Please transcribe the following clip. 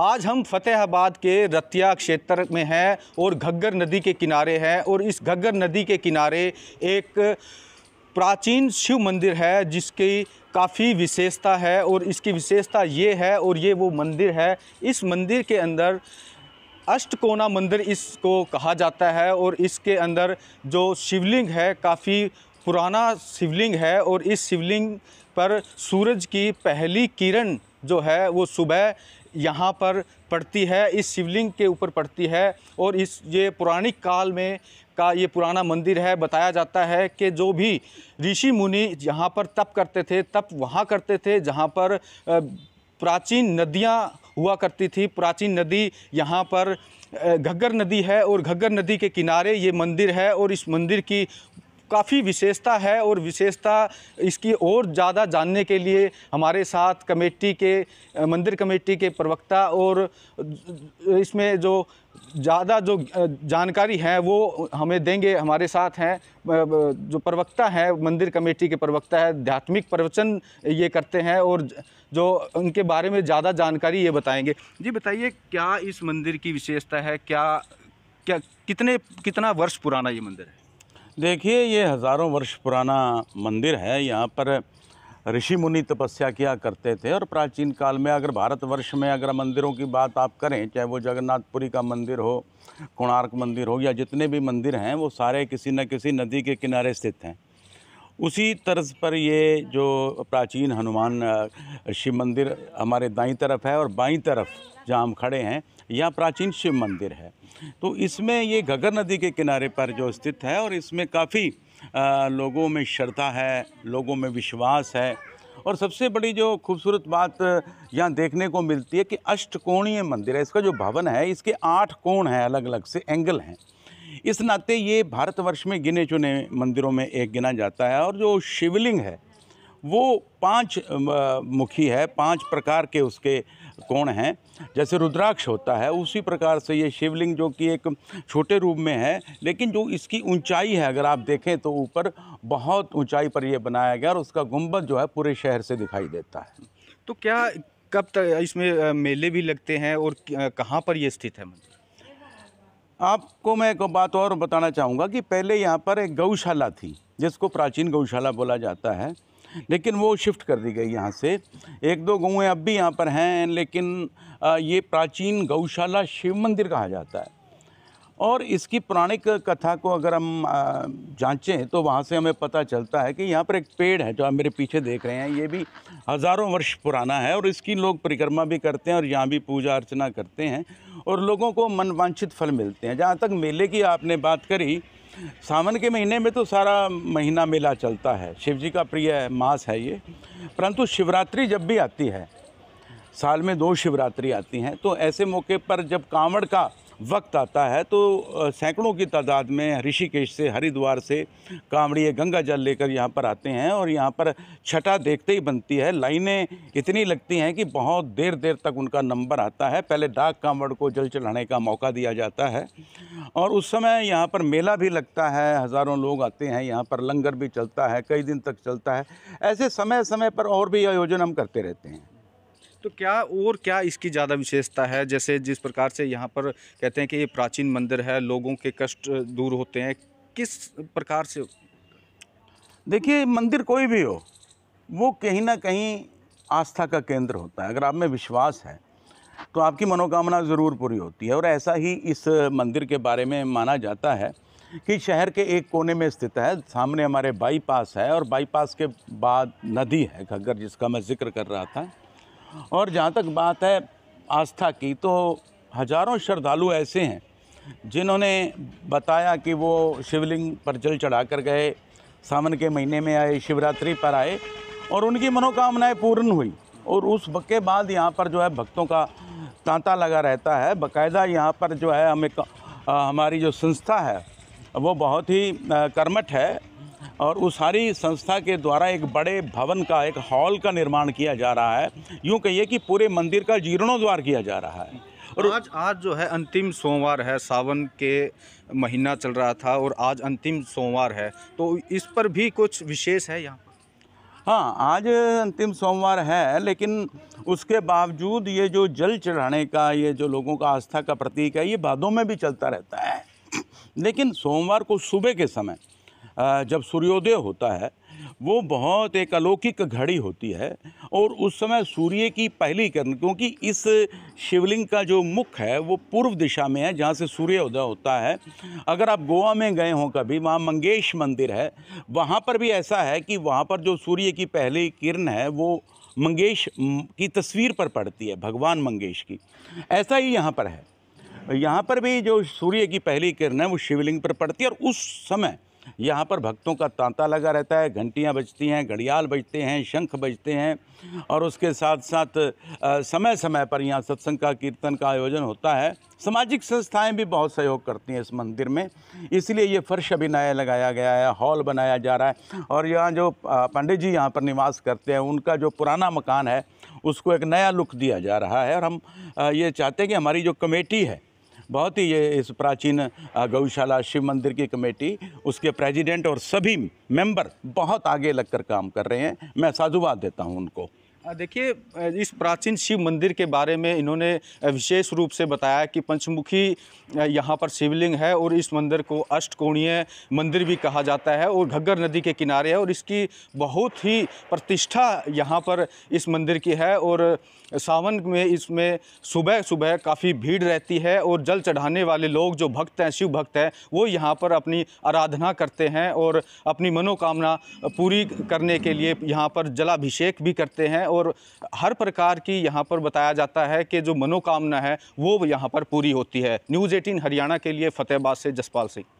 आज हम फतेहाबाद के रतिया क्षेत्र में हैं और घग्गर नदी के किनारे हैं और इस घग्गर नदी के किनारे एक प्राचीन शिव मंदिर है जिसकी काफ़ी विशेषता है और इसकी विशेषता ये है और ये वो मंदिर है इस मंदिर के अंदर अष्टकोना मंदिर इसको कहा जाता है और इसके अंदर जो शिवलिंग है काफ़ी पुराना शिवलिंग है और इस शिवलिंग पर सूरज की पहली किरण जो है वो सुबह यहाँ पर पड़ती है इस शिवलिंग के ऊपर पड़ती है और इस ये पुराणिक काल में का ये पुराना मंदिर है बताया जाता है कि जो भी ऋषि मुनि यहाँ पर तप करते थे तप वहाँ करते थे जहाँ पर प्राचीन नदियाँ हुआ करती थी प्राचीन नदी यहाँ पर घग्गर नदी है और घग्गर नदी के किनारे ये मंदिर है और इस मंदिर की काफ़ी विशेषता है और विशेषता इसकी और ज़्यादा जानने के लिए हमारे साथ कमेटी के मंदिर कमेटी के प्रवक्ता और इसमें जो ज़्यादा जो जानकारी है वो हमें देंगे हमारे साथ हैं जो प्रवक्ता है मंदिर कमेटी के प्रवक्ता है आध्यात्मिक प्रवचन ये करते हैं और जो उनके बारे में ज़्यादा जानकारी ये बताएंगे जी बताइए क्या इस मंदिर की विशेषता है क्या क्या कितने कितना वर्ष पुराना ये मंदिर है देखिए ये हज़ारों वर्ष पुराना मंदिर है यहाँ पर ऋषि मुनि तपस्या किया करते थे और प्राचीन काल में अगर भारतवर्ष में अगर मंदिरों की बात आप करें चाहे वो जगन्नाथपुरी का मंदिर हो कोणार्क मंदिर हो या जितने भी मंदिर हैं वो सारे किसी न किसी नदी के किनारे स्थित हैं उसी तर्ज पर ये जो प्राचीन हनुमान शिव मंदिर हमारे दाई तरफ है और बाई तरफ जहाँ हम खड़े हैं यहाँ प्राचीन शिव मंदिर है तो इसमें ये घगर नदी के किनारे पर जो स्थित है और इसमें काफ़ी लोगों में श्रद्धा है लोगों में विश्वास है और सबसे बड़ी जो खूबसूरत बात यहाँ देखने को मिलती है कि अष्टकोणीय मंदिर है इसका जो भवन है इसके आठ कोण हैं अलग अलग से एंगल हैं इस नाते ये भारतवर्ष में गिने चुने मंदिरों में एक गिना जाता है और जो शिवलिंग है वो पांच मुखी है पांच प्रकार के उसके कोण हैं जैसे रुद्राक्ष होता है उसी प्रकार से ये शिवलिंग जो कि एक छोटे रूप में है लेकिन जो इसकी ऊंचाई है अगर आप देखें तो ऊपर बहुत ऊंचाई पर ये बनाया गया और उसका गुंबद जो है पूरे शहर से दिखाई देता है तो क्या कब तक इसमें मेले भी लगते हैं और कहाँ पर ये स्थित है मंदिर आपको मैं एक बात और बताना चाहूँगा कि पहले यहाँ पर एक गौशाला थी जिसको प्राचीन गौशाला बोला जाता है लेकिन वो शिफ्ट कर दी गई यहाँ से एक दो गऊँ अब भी यहाँ पर हैं लेकिन ये प्राचीन गौशाला शिव मंदिर कहा जाता है और इसकी पौराणिक कथा को अगर हम जांचें तो वहाँ से हमें पता चलता है कि यहाँ पर एक पेड़ है जो आप मेरे पीछे देख रहे हैं ये भी हज़ारों वर्ष पुराना है और इसकी लोग परिक्रमा भी करते हैं और यहाँ भी पूजा अर्चना करते हैं और लोगों को मनवांछित फल मिलते हैं जहाँ तक मेले की आपने बात करी सावन के महीने में तो सारा महीना मेला चलता है शिव जी का प्रिय मास है ये परंतु शिवरात्रि जब भी आती है साल में दो शिवरात्रि आती हैं तो ऐसे मौके पर जब कांवड़ का वक्त आता है तो सैकड़ों की तादाद में ऋषिकेश से हरिद्वार से कांवड़िए गंगा जल लेकर यहाँ पर आते हैं और यहाँ पर छठा देखते ही बनती है लाइनें इतनी लगती हैं कि बहुत देर देर तक उनका नंबर आता है पहले डाक कांवड़ को जल चढ़ाने का मौका दिया जाता है और उस समय यहाँ पर मेला भी लगता है हज़ारों लोग आते हैं यहाँ पर लंगर भी चलता है कई दिन तक चलता है ऐसे समय समय पर और भी आयोजन हम करते रहते हैं तो क्या और क्या इसकी ज़्यादा विशेषता है जैसे जिस प्रकार से यहाँ पर कहते हैं कि ये प्राचीन मंदिर है लोगों के कष्ट दूर होते हैं किस प्रकार से देखिए मंदिर कोई भी हो वो कहीं ना कहीं आस्था का केंद्र होता है अगर आप में विश्वास है तो आपकी मनोकामना ज़रूर पूरी होती है और ऐसा ही इस मंदिर के बारे में माना जाता है कि शहर के एक कोने में स्थित है सामने हमारे बाईपास है और बाईपास के बाद नदी है घग्गर जिसका मैं जिक्र कर रहा था और जहाँ तक बात है आस्था की तो हजारों श्रद्धालु ऐसे हैं जिन्होंने बताया कि वो शिवलिंग पर जल चढ़ा कर गए सावन के महीने में आए शिवरात्रि पर आए और उनकी मनोकामनाएं पूर्ण हुई और उस के बाद यहाँ पर जो है भक्तों का तांता लगा रहता है बकायदा यहाँ पर जो है हमें हमारी जो संस्था है वो बहुत ही कर्मठ है और उस सारी संस्था के द्वारा एक बड़े भवन का एक हॉल का निर्माण किया जा रहा है यूँ कहिए कि पूरे मंदिर का जीर्णोद्वार किया जा रहा है और आज आज जो है अंतिम सोमवार है सावन के महीना चल रहा था और आज अंतिम सोमवार है तो इस पर भी कुछ विशेष है यहाँ हाँ आज अंतिम सोमवार है लेकिन उसके बावजूद ये जो जल चढ़ाने का ये जो लोगों का आस्था का प्रतीक है ये बादों में भी चलता रहता है लेकिन सोमवार को सुबह के समय जब सूर्योदय होता है वो बहुत एक अलौकिक घड़ी होती है और उस समय सूर्य की पहली किरण क्योंकि इस शिवलिंग का जो मुख है वो पूर्व दिशा में है जहाँ से सूर्योदय होता है अगर आप गोवा में गए हों कभी वहाँ मंगेश मंदिर है वहाँ पर भी ऐसा है कि वहाँ पर जो सूर्य की पहली किरण है वो मंगेश की तस्वीर पर पड़ती है भगवान मंगेश की ऐसा ही यहाँ पर है यहाँ पर भी जो सूर्य की पहली किरण है वो शिवलिंग पर पड़ती है और उस समय यहाँ पर भक्तों का तांता लगा रहता है घंटियाँ बजती हैं घड़ियाल बजते हैं शंख बजते हैं और उसके साथ साथ समय समय पर यहाँ सत्संग का कीर्तन का आयोजन होता है सामाजिक संस्थाएं भी बहुत सहयोग करती हैं इस मंदिर में इसलिए ये फर्श अभी नया लगाया गया है हॉल बनाया जा रहा है और यहाँ जो पंडित जी यहाँ पर निवास करते हैं उनका जो पुराना मकान है उसको एक नया लुक दिया जा रहा है और हम ये चाहते हैं कि हमारी जो कमेटी है बहुत ही ये इस प्राचीन गौशाला शिव मंदिर की कमेटी उसके प्रेसिडेंट और सभी मेंबर बहुत आगे लगकर काम कर रहे हैं मैं साधुवाद देता हूँ उनको देखिए इस प्राचीन शिव मंदिर के बारे में इन्होंने विशेष रूप से बताया कि पंचमुखी यहाँ पर शिवलिंग है और इस मंदिर को अष्टकोणीय मंदिर भी कहा जाता है और घग्गर नदी के किनारे है और इसकी बहुत ही प्रतिष्ठा यहाँ पर इस मंदिर की है और सावन में इसमें सुबह सुबह काफ़ी भीड़ रहती है और जल चढ़ाने वाले लोग जो भक्त हैं शिव भक्त हैं वो यहाँ पर अपनी आराधना करते हैं और अपनी मनोकामना पूरी करने के लिए यहाँ पर जलाभिषेक भी करते हैं और हर प्रकार की यहाँ पर बताया जाता है कि जो मनोकामना है वो यहाँ पर पूरी होती है न्यूज़ एटीन हरियाणा के लिए फतेहबाद से जसपाल सिंह